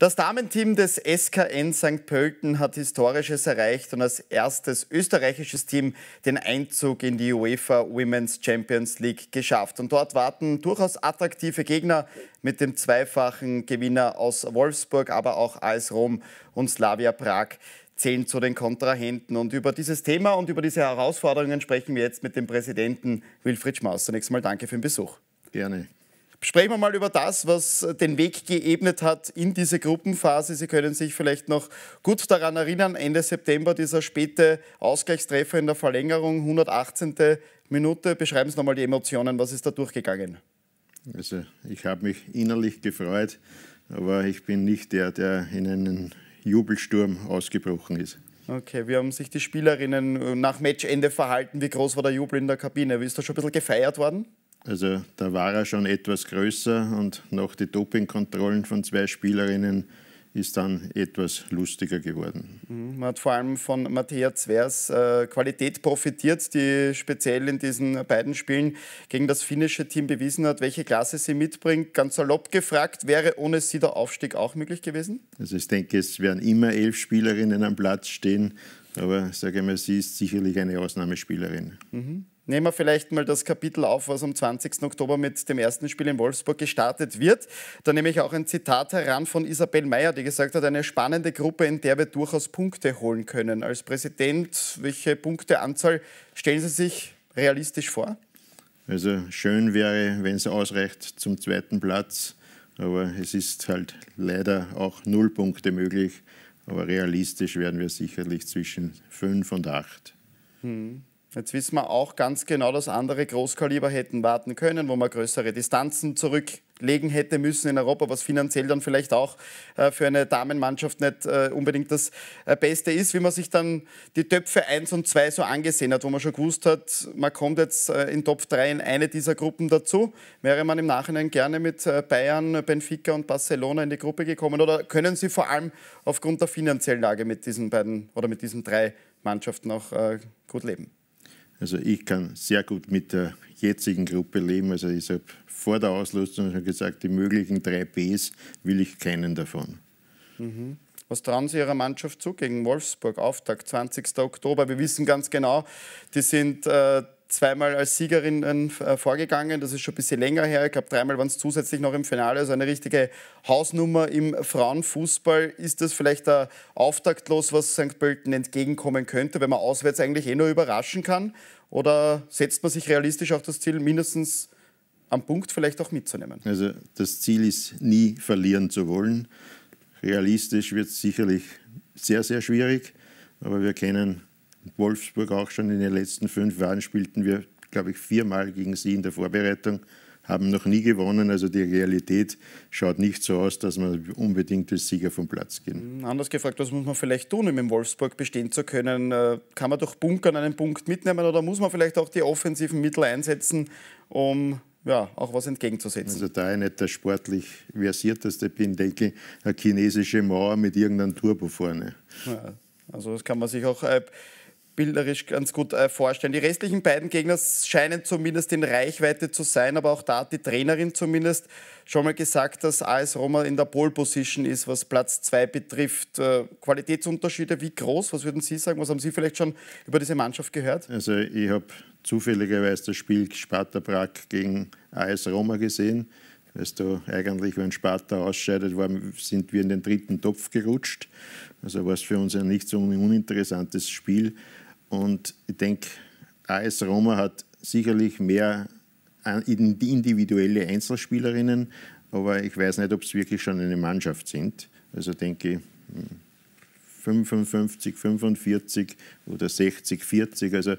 Das Damenteam des SKN St. Pölten hat Historisches erreicht und als erstes österreichisches Team den Einzug in die UEFA Women's Champions League geschafft. Und dort warten durchaus attraktive Gegner mit dem zweifachen Gewinner aus Wolfsburg, aber auch AS Rom und Slavia Prag zählen zu den Kontrahenten. Und über dieses Thema und über diese Herausforderungen sprechen wir jetzt mit dem Präsidenten Wilfried Schmaus. Zunächst mal danke für den Besuch. Gerne. Sprechen wir mal über das, was äh, den Weg geebnet hat in diese Gruppenphase. Sie können sich vielleicht noch gut daran erinnern, Ende September dieser späte Ausgleichstreffer in der Verlängerung, 118. Minute. Beschreiben Sie nochmal die Emotionen, was ist da durchgegangen? Also ich habe mich innerlich gefreut, aber ich bin nicht der, der in einen Jubelsturm ausgebrochen ist. Okay, wie haben sich die Spielerinnen äh, nach Matchende verhalten? Wie groß war der Jubel in der Kabine? Wie Ist da schon ein bisschen gefeiert worden? Also da war er schon etwas größer und nach den Dopingkontrollen von zwei Spielerinnen ist dann etwas lustiger geworden. Mhm. Man hat vor allem von Matthias Zwers äh, Qualität profitiert, die speziell in diesen beiden Spielen gegen das finnische Team bewiesen hat, welche Klasse sie mitbringt. Ganz salopp gefragt, wäre ohne sie der Aufstieg auch möglich gewesen? Also ich denke, es werden immer elf Spielerinnen am Platz stehen, aber sage ich mal, sie ist sicherlich eine Ausnahmespielerin. Mhm. Nehmen wir vielleicht mal das Kapitel auf, was am 20. Oktober mit dem ersten Spiel in Wolfsburg gestartet wird. Da nehme ich auch ein Zitat heran von Isabel Meyer, die gesagt hat, eine spannende Gruppe, in der wir durchaus Punkte holen können. Als Präsident, welche Punkteanzahl stellen Sie sich realistisch vor? Also schön wäre, wenn es ausreicht zum zweiten Platz, aber es ist halt leider auch null Punkte möglich. Aber realistisch werden wir sicherlich zwischen fünf und acht. Hm. Jetzt wissen wir auch ganz genau, dass andere Großkaliber hätten warten können, wo man größere Distanzen zurücklegen hätte müssen in Europa, was finanziell dann vielleicht auch äh, für eine Damenmannschaft nicht äh, unbedingt das äh, Beste ist, wie man sich dann die Töpfe 1 und 2 so angesehen hat, wo man schon gewusst hat, man kommt jetzt in Topf 3 in eine dieser Gruppen dazu. Wäre man im Nachhinein gerne mit Bayern, Benfica und Barcelona in die Gruppe gekommen oder können Sie vor allem aufgrund der finanziellen Lage mit diesen beiden oder mit diesen drei Mannschaften auch gut leben? Also ich kann sehr gut mit der jetzigen Gruppe leben. Also ich habe vor der Auslösung schon gesagt, die möglichen drei Bs will ich keinen davon. Mhm. Was trauen Sie Ihrer Mannschaft zu gegen Wolfsburg? Auftakt, 20. Oktober. Wir wissen ganz genau, die sind... Äh zweimal als Siegerin äh, vorgegangen. Das ist schon ein bisschen länger her. Ich glaube, dreimal waren es zusätzlich noch im Finale. Also eine richtige Hausnummer im Frauenfußball. Ist das vielleicht der Auftaktlos, was St. Pölten entgegenkommen könnte, wenn man auswärts eigentlich eh nur überraschen kann? Oder setzt man sich realistisch auch das Ziel, mindestens am Punkt vielleicht auch mitzunehmen? Also das Ziel ist, nie verlieren zu wollen. Realistisch wird es sicherlich sehr, sehr schwierig. Aber wir kennen Wolfsburg auch schon in den letzten fünf Jahren spielten wir, glaube ich, viermal gegen sie in der Vorbereitung, haben noch nie gewonnen. Also die Realität schaut nicht so aus, dass man unbedingt als Sieger vom Platz gehen. Mhm, anders gefragt, was muss man vielleicht tun, um in Wolfsburg bestehen zu können? Äh, kann man durch Bunkern einen Punkt mitnehmen oder muss man vielleicht auch die offensiven Mittel einsetzen, um ja, auch was entgegenzusetzen. Also da ich nicht der sportlich versierteste bin, denke ich, eine chinesische Mauer mit irgendeinem Turbo vorne. Ja, also das kann man sich auch äh, bilderisch ganz gut äh, vorstellen. Die restlichen beiden Gegner scheinen zumindest in Reichweite zu sein, aber auch da hat die Trainerin zumindest schon mal gesagt, dass AS Roma in der Pole Position ist, was Platz 2 betrifft. Äh, Qualitätsunterschiede, wie groß? Was würden Sie sagen? Was haben Sie vielleicht schon über diese Mannschaft gehört? Also ich habe zufälligerweise das Spiel Sparta Prag gegen AS Roma gesehen. Weißt du, eigentlich, wenn Sparta ausscheidet, waren, sind wir in den dritten Topf gerutscht. Also war es für uns ein nicht so uninteressantes Spiel. Und ich denke, AS Roma hat sicherlich mehr individuelle Einzelspielerinnen, aber ich weiß nicht, ob es wirklich schon eine Mannschaft sind. Also denke ich, 55, hm, 45 oder 60, 40, also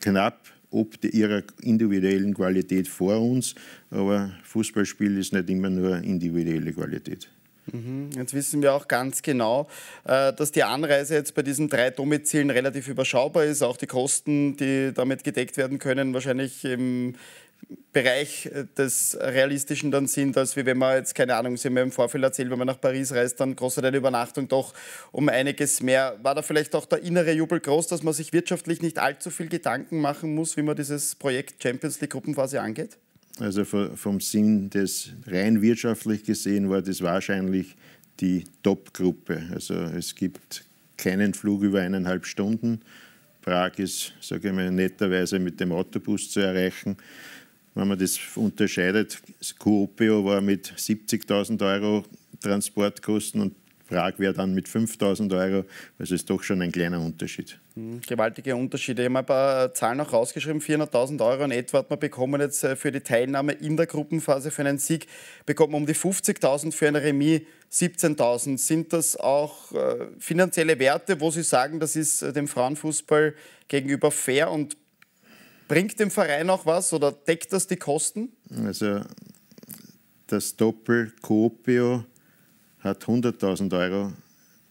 knapp ob ihrer individuellen Qualität vor uns, aber Fußballspiel ist nicht immer nur individuelle Qualität. Mhm. Jetzt wissen wir auch ganz genau, äh, dass die Anreise jetzt bei diesen drei Domizilen relativ überschaubar ist. Auch die Kosten, die damit gedeckt werden können, wahrscheinlich im Bereich äh, des Realistischen dann sind, als wie wenn man jetzt, keine Ahnung, Sie haben mir im Vorfeld erzählt, wenn man nach Paris reist, dann kostet eine Übernachtung doch um einiges mehr. War da vielleicht auch der innere Jubel groß, dass man sich wirtschaftlich nicht allzu viel Gedanken machen muss, wie man dieses Projekt Champions League Gruppenphase angeht? Also vom Sinn des rein wirtschaftlich gesehen war das wahrscheinlich die Top-Gruppe. Also es gibt keinen Flug über eineinhalb Stunden. Prag ist, sage ich mal, netterweise mit dem Autobus zu erreichen. Wenn man das unterscheidet, Coopio war mit 70.000 Euro Transportkosten und Prag wäre dann mit 5000 Euro. Das ist doch schon ein kleiner Unterschied. Hm, gewaltige Unterschiede. Ich habe ein paar äh, Zahlen noch rausgeschrieben. 400.000 Euro in etwa hat man bekommen jetzt äh, für die Teilnahme in der Gruppenphase für einen Sieg. Bekommt man um die 50.000 für eine Remis, 17.000. Sind das auch äh, finanzielle Werte, wo Sie sagen, das ist dem Frauenfußball gegenüber fair und bringt dem Verein auch was oder deckt das die Kosten? Also das Doppel Copio hat 100.000 Euro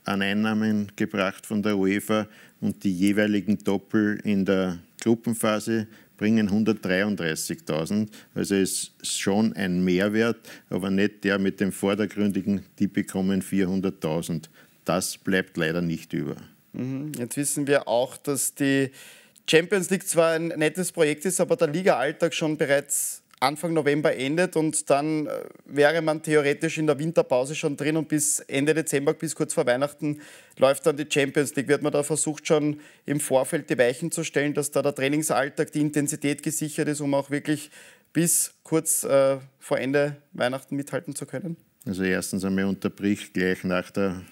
an Einnahmen gebracht von der UEFA und die jeweiligen Doppel in der Gruppenphase bringen 133.000. Also ist schon ein Mehrwert, aber nicht der mit dem vordergründigen, die bekommen 400.000. Das bleibt leider nicht über. Mhm. Jetzt wissen wir auch, dass die Champions League zwar ein nettes Projekt ist, aber der Liga-Alltag schon bereits Anfang November endet und dann äh, wäre man theoretisch in der Winterpause schon drin und bis Ende Dezember, bis kurz vor Weihnachten läuft dann die Champions League. Wird man da versucht schon im Vorfeld die Weichen zu stellen, dass da der Trainingsalltag, die Intensität gesichert ist, um auch wirklich bis kurz äh, vor Ende Weihnachten mithalten zu können? Also erstens einmal unterbricht gleich nach der,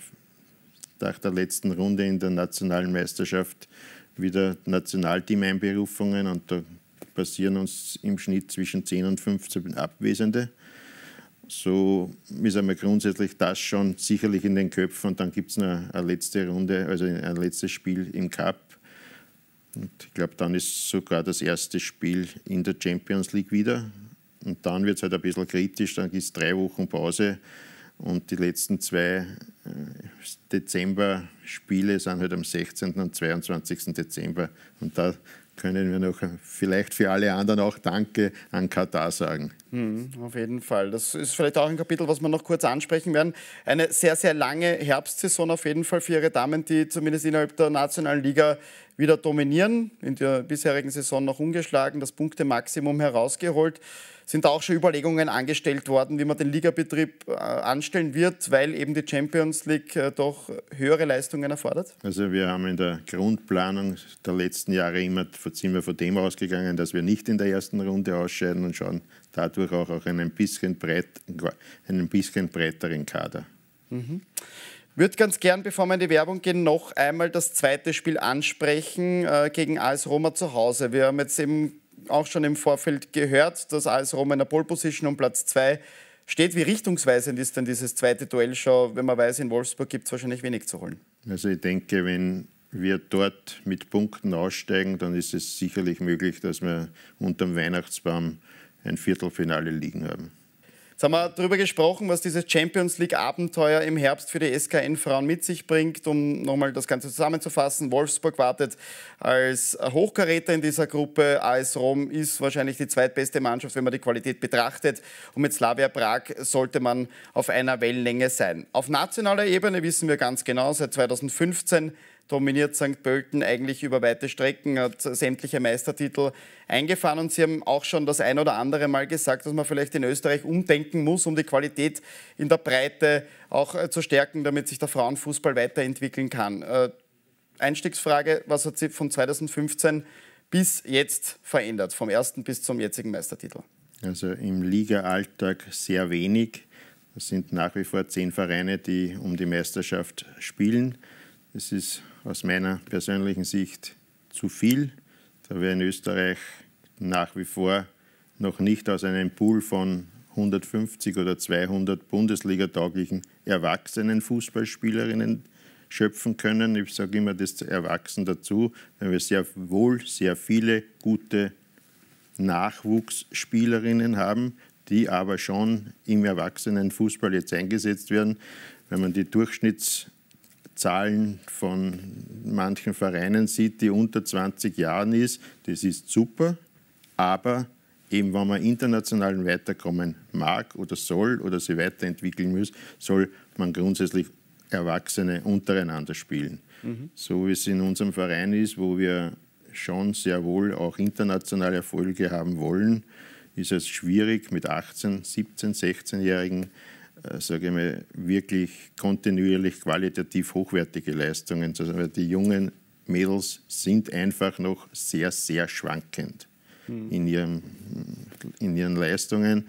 nach der letzten Runde in der nationalen Meisterschaft wieder Nationalteam-Einberufungen und da passieren uns im Schnitt zwischen 10 und 15 Abwesende. So ist einmal grundsätzlich das schon sicherlich in den Köpfen. Und dann gibt es noch eine letzte Runde, also ein letztes Spiel im Cup. Und ich glaube, dann ist sogar das erste Spiel in der Champions League wieder. Und dann wird es halt ein bisschen kritisch, dann gibt es drei Wochen Pause und die letzten zwei äh, Dezember-Spiele sind halt am 16. und 22. Dezember. Und da können wir noch vielleicht für alle anderen auch Danke an Katar sagen. Mhm, auf jeden Fall. Das ist vielleicht auch ein Kapitel, was wir noch kurz ansprechen werden. Eine sehr, sehr lange Herbstsaison auf jeden Fall für Ihre Damen, die zumindest innerhalb der Nationalen Liga wieder dominieren, in der bisherigen Saison noch ungeschlagen, das Punktemaximum herausgeholt. Sind auch schon Überlegungen angestellt worden, wie man den Ligabetrieb äh, anstellen wird, weil eben die Champions League äh, doch höhere Leistungen erfordert? Also wir haben in der Grundplanung der letzten Jahre immer sind wir von dem ausgegangen, dass wir nicht in der ersten Runde ausscheiden und schauen dadurch auch, auch einen, bisschen breit, einen bisschen breiteren Kader. Mhm. Würde ganz gern, bevor wir in die Werbung gehen, noch einmal das zweite Spiel ansprechen äh, gegen AS Roma zu Hause. Wir haben jetzt eben auch schon im Vorfeld gehört, dass AS Roma in der Pole Position um Platz 2 steht. Wie richtungsweisend ist denn dieses zweite Duell schon, wenn man weiß, in Wolfsburg gibt es wahrscheinlich wenig zu holen? Also ich denke, wenn wir dort mit Punkten aussteigen, dann ist es sicherlich möglich, dass wir unterm Weihnachtsbaum ein Viertelfinale liegen haben. Jetzt haben wir darüber gesprochen, was dieses Champions League-Abenteuer im Herbst für die SKN-Frauen mit sich bringt. Um nochmal das Ganze zusammenzufassen, Wolfsburg wartet als Hochkaräter in dieser Gruppe. AS Rom ist wahrscheinlich die zweitbeste Mannschaft, wenn man die Qualität betrachtet. Und mit Slavia Prag sollte man auf einer Wellenlänge sein. Auf nationaler Ebene wissen wir ganz genau, seit 2015 dominiert St. Pölten eigentlich über weite Strecken, hat sämtliche Meistertitel eingefahren. Und Sie haben auch schon das ein oder andere Mal gesagt, dass man vielleicht in Österreich umdenken muss, um die Qualität in der Breite auch äh, zu stärken, damit sich der Frauenfußball weiterentwickeln kann. Äh, Einstiegsfrage, was hat Sie von 2015 bis jetzt verändert, vom ersten bis zum jetzigen Meistertitel? Also im Liga-Alltag sehr wenig. Es sind nach wie vor zehn Vereine, die um die Meisterschaft spielen. Es ist aus meiner persönlichen Sicht zu viel, da wir in Österreich nach wie vor noch nicht aus einem Pool von 150 oder 200 Bundesliga-tauglichen Erwachsenen-Fußballspielerinnen schöpfen können. Ich sage immer das Erwachsen dazu, weil wir sehr wohl sehr viele gute Nachwuchsspielerinnen haben, die aber schon im Erwachsenenfußball jetzt eingesetzt werden. Wenn man die Durchschnitts Zahlen von manchen Vereinen sieht, die unter 20 Jahren ist, das ist super, aber eben wenn man international weiterkommen mag oder soll oder sie weiterentwickeln muss, soll man grundsätzlich Erwachsene untereinander spielen. Mhm. So wie es in unserem Verein ist, wo wir schon sehr wohl auch internationale Erfolge haben wollen, ist es schwierig mit 18, 17, 16-Jährigen äh, sage ich mal, wirklich kontinuierlich qualitativ hochwertige Leistungen. Also die jungen Mädels sind einfach noch sehr, sehr schwankend mhm. in, ihrem, in ihren Leistungen.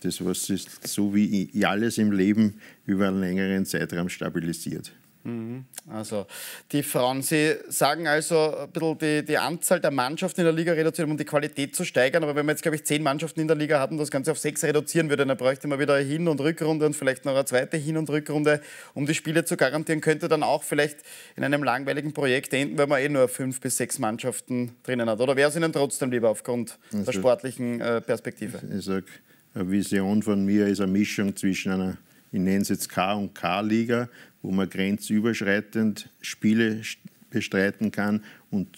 Das was ist so wie alles im Leben über einen längeren Zeitraum stabilisiert. Mhm. Also die Frauen, Sie sagen also ein bisschen die, die Anzahl der Mannschaften in der Liga reduzieren, um die Qualität zu steigern. Aber wenn wir jetzt, glaube ich, zehn Mannschaften in der Liga hatten, das Ganze auf sechs reduzieren würde, dann bräuchte man wieder eine Hin- und Rückrunde und vielleicht noch eine zweite Hin- und Rückrunde, um die Spiele zu garantieren. Könnte dann auch vielleicht in einem langweiligen Projekt enden, weil man eh nur fünf bis sechs Mannschaften drinnen hat. Oder wäre es Ihnen trotzdem lieber aufgrund also, der sportlichen äh, Perspektive? Ich sage, eine Vision von mir ist eine Mischung zwischen einer ich nenne es jetzt K- und K-Liga wo man grenzüberschreitend Spiele bestreiten kann und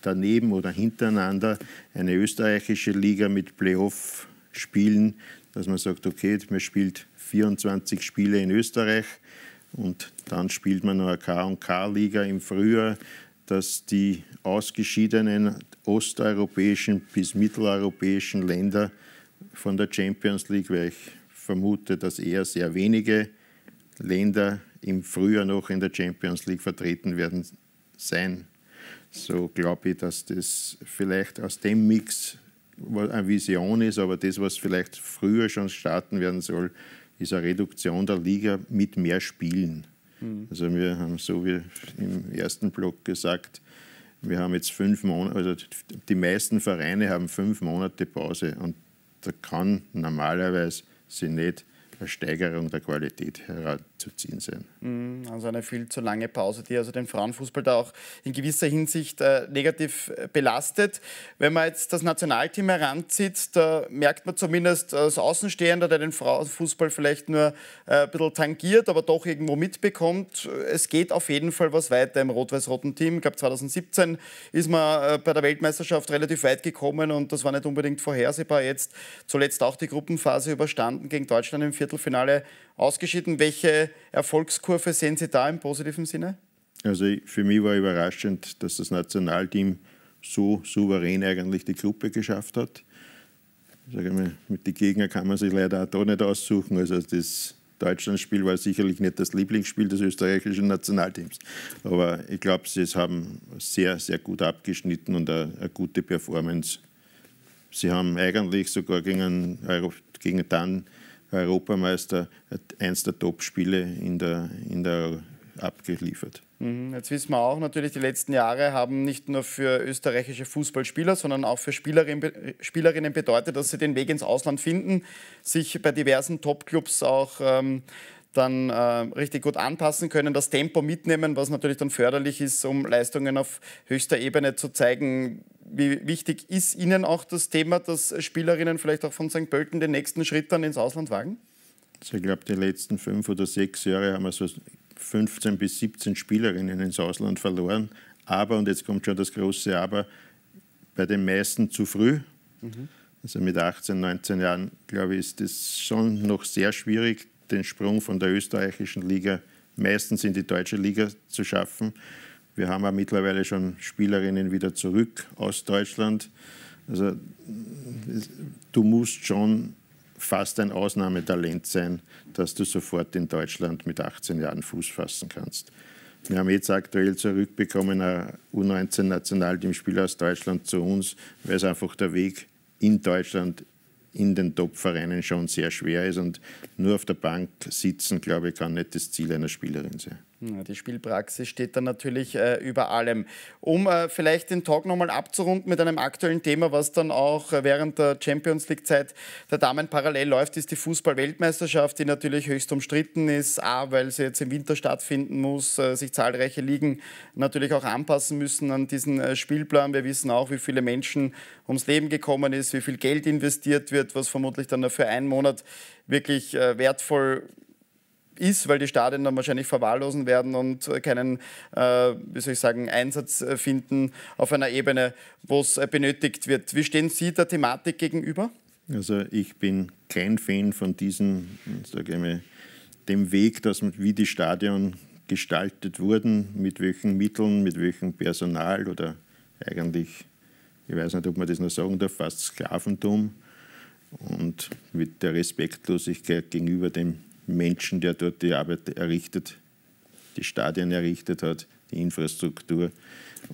daneben oder hintereinander eine österreichische Liga mit Playoff spielen, dass man sagt, okay, man spielt 24 Spiele in Österreich und dann spielt man noch eine kk liga im Frühjahr, dass die ausgeschiedenen osteuropäischen bis mitteleuropäischen Länder von der Champions League, weil ich vermute, dass eher sehr wenige Länder im Frühjahr noch in der Champions League vertreten werden sein. So glaube ich, dass das vielleicht aus dem Mix eine Vision ist, aber das, was vielleicht früher schon starten werden soll, ist eine Reduktion der Liga mit mehr Spielen. Mhm. Also wir haben so wie im ersten Block gesagt, wir haben jetzt fünf Monate, also die meisten Vereine haben fünf Monate Pause und da kann normalerweise sie nicht eine Steigerung der Qualität heran zu ziehen sind. Mm, also eine viel zu lange Pause, die also den Frauenfußball da auch in gewisser Hinsicht äh, negativ äh, belastet. Wenn man jetzt das Nationalteam heranzieht, da merkt man zumindest als Außenstehender, der den Frauenfußball vielleicht nur äh, ein bisschen tangiert, aber doch irgendwo mitbekommt, äh, es geht auf jeden Fall was weiter im rot-weiß-roten Team. Ich glaube, 2017 ist man äh, bei der Weltmeisterschaft relativ weit gekommen und das war nicht unbedingt vorhersehbar. Jetzt zuletzt auch die Gruppenphase überstanden, gegen Deutschland im Viertelfinale ausgeschieden. Welche Erfolgskurve sehen Sie da im positiven Sinne? Also für mich war überraschend, dass das Nationalteam so souverän eigentlich die Gruppe geschafft hat. Mal, mit den Gegnern kann man sich leider auch da nicht aussuchen. Also das Deutschlandspiel war sicherlich nicht das Lieblingsspiel des österreichischen Nationalteams. Aber ich glaube, sie haben sehr, sehr gut abgeschnitten und eine, eine gute Performance. Sie haben eigentlich sogar gegen, einen, gegen dann Europameister, eins der Top-Spiele in der, in der abgeliefert. Mhm, jetzt wissen wir auch natürlich, die letzten Jahre haben nicht nur für österreichische Fußballspieler, sondern auch für Spielerinnen, Spielerinnen bedeutet, dass sie den Weg ins Ausland finden, sich bei diversen Top-Clubs auch ähm, dann äh, richtig gut anpassen können, das Tempo mitnehmen, was natürlich dann förderlich ist, um Leistungen auf höchster Ebene zu zeigen. Wie wichtig ist Ihnen auch das Thema, dass Spielerinnen vielleicht auch von St. Pölten den nächsten Schritt dann ins Ausland wagen? Also ich glaube, die letzten fünf oder sechs Jahre haben wir so 15 bis 17 Spielerinnen ins Ausland verloren. Aber, und jetzt kommt schon das große Aber, bei den meisten zu früh. Mhm. Also mit 18, 19 Jahren, glaube ich, ist das schon noch sehr schwierig, den Sprung von der österreichischen Liga meistens in die deutsche Liga zu schaffen. Wir haben ja mittlerweile schon Spielerinnen wieder zurück aus Deutschland. Also du musst schon fast ein Ausnahmetalent sein, dass du sofort in Deutschland mit 18 Jahren Fuß fassen kannst. Wir haben jetzt aktuell zurückbekommen ein u 19 nationalteam spieler aus Deutschland zu uns, weil es einfach der Weg in Deutschland in den Topfvereinen schon sehr schwer ist. Und nur auf der Bank sitzen, glaube ich, kann nicht das Ziel einer Spielerin sein. Die Spielpraxis steht dann natürlich äh, über allem. Um äh, vielleicht den Talk nochmal abzurunden mit einem aktuellen Thema, was dann auch äh, während der Champions League-Zeit der Damen parallel läuft, ist die Fußball-Weltmeisterschaft, die natürlich höchst umstritten ist. A, weil sie jetzt im Winter stattfinden muss, äh, sich zahlreiche Ligen natürlich auch anpassen müssen an diesen äh, Spielplan. Wir wissen auch, wie viele Menschen ums Leben gekommen ist, wie viel Geld investiert wird, was vermutlich dann für einen Monat wirklich wertvoll ist ist, weil die Stadien dann wahrscheinlich verwahrlosen werden und äh, keinen, äh, wie soll ich sagen, Einsatz äh, finden auf einer Ebene, wo es äh, benötigt wird. Wie stehen Sie der Thematik gegenüber? Also ich bin kein Fan von diesem, sage ich mal, dem Weg, dass man, wie die Stadien gestaltet wurden, mit welchen Mitteln, mit welchem Personal oder eigentlich, ich weiß nicht, ob man das noch sagen darf, fast Sklaventum und mit der Respektlosigkeit gegenüber dem Menschen, der dort die Arbeit errichtet, die Stadien errichtet hat, die Infrastruktur.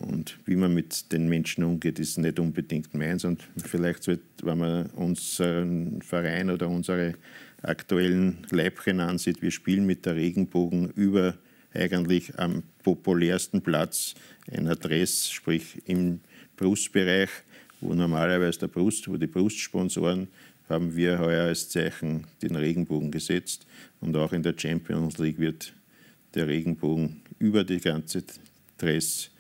Und wie man mit den Menschen umgeht, ist nicht unbedingt meins. Und vielleicht sollte, wenn man unseren Verein oder unsere aktuellen Leibchen ansieht, wir spielen mit der Regenbogen über eigentlich am populärsten Platz ein Adress, sprich im Brustbereich, wo normalerweise der Brust, wo die Brustsponsoren haben wir heuer als Zeichen den Regenbogen gesetzt. Und auch in der Champions League wird der Regenbogen über die ganze Dress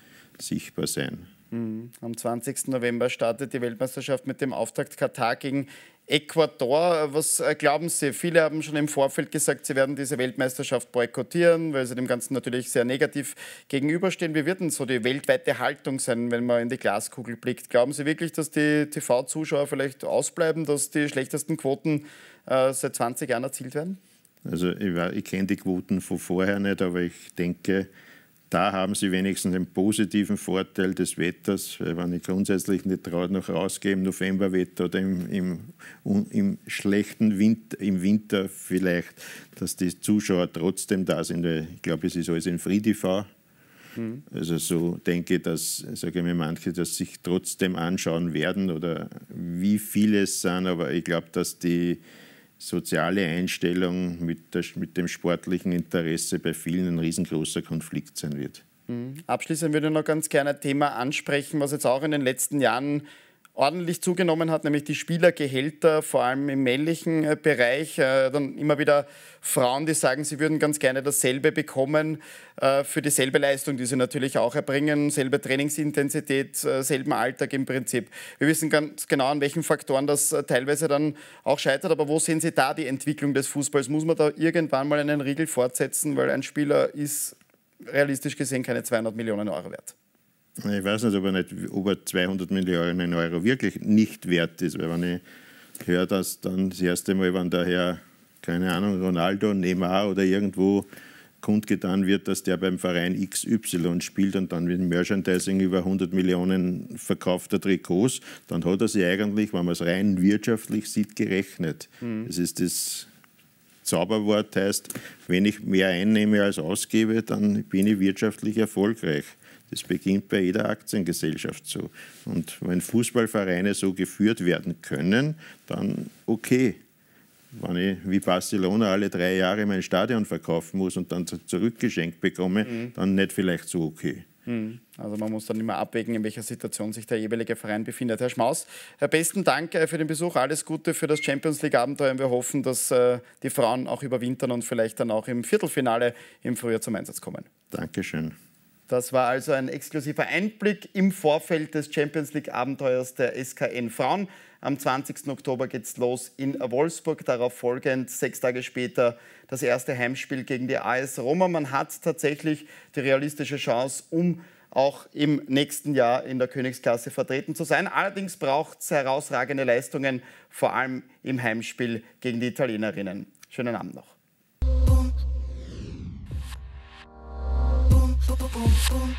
sichtbar sein. Hm. Am 20. November startet die Weltmeisterschaft mit dem Auftakt Katar gegen Ecuador, was äh, glauben Sie? Viele haben schon im Vorfeld gesagt, sie werden diese Weltmeisterschaft boykottieren, weil sie dem Ganzen natürlich sehr negativ gegenüberstehen. Wie wird denn so die weltweite Haltung sein, wenn man in die Glaskugel blickt? Glauben Sie wirklich, dass die TV-Zuschauer vielleicht ausbleiben, dass die schlechtesten Quoten äh, seit 20 Jahren erzielt werden? Also ich, ich kenne die Quoten von vorher nicht, aber ich denke, da haben Sie wenigstens den positiven Vorteil des Wetters, weil wenn ich grundsätzlich nicht noch rausgehe im Novemberwetter oder im, im, im schlechten Winter, im Winter vielleicht, dass die Zuschauer trotzdem da sind. Weil ich glaube, es ist alles in FreeTV. Mhm. Also so denke ich, dass, sage ich mir manche, dass sich trotzdem anschauen werden oder wie viele es sind, aber ich glaube, dass die soziale Einstellung mit, der, mit dem sportlichen Interesse bei vielen ein riesengroßer Konflikt sein wird. Mhm. Abschließend würde ich noch ganz gerne ein Thema ansprechen, was jetzt auch in den letzten Jahren ordentlich zugenommen hat, nämlich die Spielergehälter, vor allem im männlichen äh, Bereich. Äh, dann immer wieder Frauen, die sagen, sie würden ganz gerne dasselbe bekommen äh, für dieselbe Leistung, die sie natürlich auch erbringen, selbe Trainingsintensität, selben Alltag im Prinzip. Wir wissen ganz genau, an welchen Faktoren das teilweise dann auch scheitert. Aber wo sehen Sie da die Entwicklung des Fußballs? Muss man da irgendwann mal einen Riegel fortsetzen, weil ein Spieler ist realistisch gesehen keine 200 Millionen Euro wert? Ich weiß nicht, ob er, nicht, ob er 200 Millionen Euro wirklich nicht wert ist, weil wenn ich höre, dass dann das erste Mal, wenn daher, keine Ahnung, Ronaldo, Neymar oder irgendwo kundgetan wird, dass der beim Verein XY spielt und dann wird Merchandising über 100 Millionen verkaufter Trikots, dann hat er sich eigentlich, wenn man es rein wirtschaftlich sieht, gerechnet. Mhm. Das ist das Zauberwort heißt, wenn ich mehr einnehme als ausgebe, dann bin ich wirtschaftlich erfolgreich. Das beginnt bei jeder Aktiengesellschaft so. Und wenn Fußballvereine so geführt werden können, dann okay. Wenn ich wie Barcelona alle drei Jahre mein Stadion verkaufen muss und dann zurückgeschenkt bekomme, mhm. dann nicht vielleicht so okay. Mhm. Also man muss dann immer abwägen, in welcher Situation sich der jeweilige Verein befindet. Herr Schmaus, besten Dank für den Besuch. Alles Gute für das Champions League-Abenteuer. Und wir hoffen, dass äh, die Frauen auch überwintern und vielleicht dann auch im Viertelfinale im Frühjahr zum Einsatz kommen. Dankeschön. Das war also ein exklusiver Einblick im Vorfeld des Champions League-Abenteuers der SKN Frauen. Am 20. Oktober geht es los in Wolfsburg, darauf folgend sechs Tage später das erste Heimspiel gegen die AS Roma. Man hat tatsächlich die realistische Chance, um auch im nächsten Jahr in der Königsklasse vertreten zu sein. Allerdings braucht es herausragende Leistungen, vor allem im Heimspiel gegen die Italienerinnen. Schönen Abend noch. Бум.